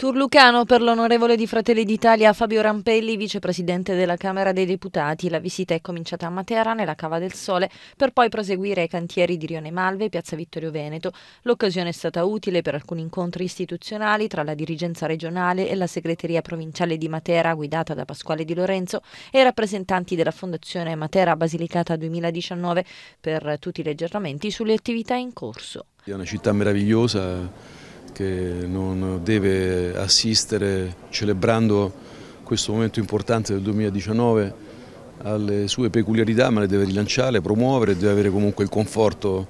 Turlucano per l'onorevole di Fratelli d'Italia Fabio Rampelli, vicepresidente della Camera dei Deputati. La visita è cominciata a Matera, nella Cava del Sole, per poi proseguire ai cantieri di Rione Malve e Piazza Vittorio Veneto. L'occasione è stata utile per alcuni incontri istituzionali tra la dirigenza regionale e la segreteria provinciale di Matera, guidata da Pasquale Di Lorenzo, e i rappresentanti della Fondazione Matera Basilicata 2019 per tutti gli aggiornamenti sulle attività in corso. È una città meravigliosa che non deve assistere celebrando questo momento importante del 2019 alle sue peculiarità ma le deve rilanciare, promuovere, deve avere comunque il conforto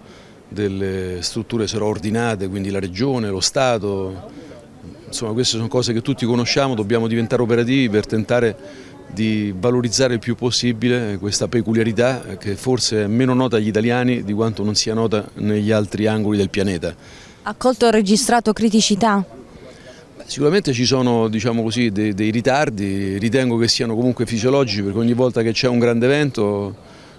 delle strutture sarò ordinate, quindi la regione, lo Stato, insomma queste sono cose che tutti conosciamo, dobbiamo diventare operativi per tentare di valorizzare il più possibile questa peculiarità che forse è meno nota agli italiani di quanto non sia nota negli altri angoli del pianeta. Accolto o registrato criticità? sicuramente ci sono diciamo così, dei, dei, ritardi, ritengo che siano comunque fisiologici perché ogni volta che c'è un grande evento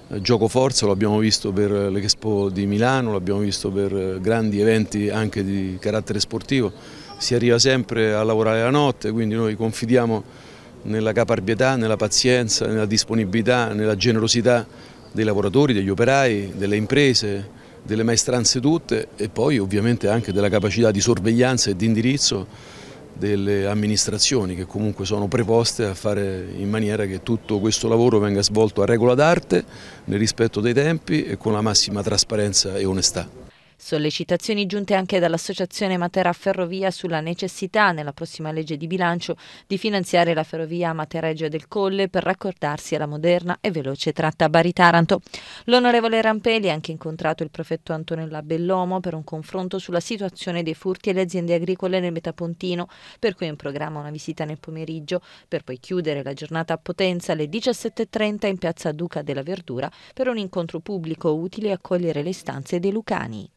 eh, gioco forza, lo abbiamo visto per l'Expo di Milano, l'abbiamo visto per eh, grandi eventi anche di carattere sportivo, si arriva sempre a lavorare la notte, quindi noi confidiamo nella caparbietà, nella pazienza, nella disponibilità, nella generosità dei lavoratori, degli operai, delle imprese, delle maestranze tutte e poi ovviamente anche della capacità di sorveglianza e di indirizzo delle amministrazioni che comunque sono preposte a fare in maniera che tutto questo lavoro venga svolto a regola d'arte, nel rispetto dei tempi e con la massima trasparenza e onestà. Sollecitazioni giunte anche dall'Associazione Matera Ferrovia sulla necessità, nella prossima legge di bilancio, di finanziare la ferrovia Matera-Reggio del Colle per raccordarsi alla moderna e veloce tratta Bari-Taranto. L'onorevole Rampelli ha anche incontrato il prefetto Antonella Bellomo per un confronto sulla situazione dei furti alle aziende agricole nel Metapontino, per cui è in programma una visita nel pomeriggio, per poi chiudere la giornata a Potenza alle 17.30 in piazza Duca della Verdura per un incontro pubblico utile a cogliere le istanze dei lucani.